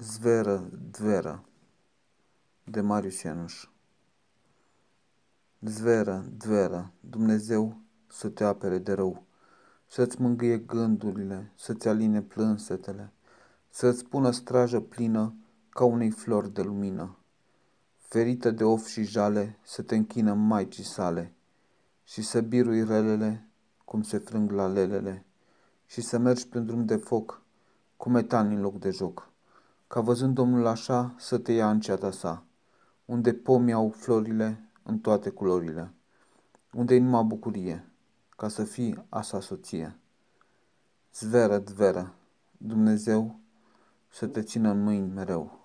Zveră, dveră de Marius Ianuș Zveră, dveră, Dumnezeu să te apere de rău, să-ți mângâie gândurile, să-ți aline plânsetele, să-ți pună strajă plină ca unei flori de lumină. Ferită de of și jale, să te închină maicii sale și să birui relele cum se frâng la lelele și să mergi pe un drum de foc cu metan în loc de joc ca văzând Domnul așa să te ia în ceata sa, unde pomii au florile în toate culorile, unde e numai bucurie, ca să fii a sa soție. Zveră, zveră, Dumnezeu să te țină în mâini mereu.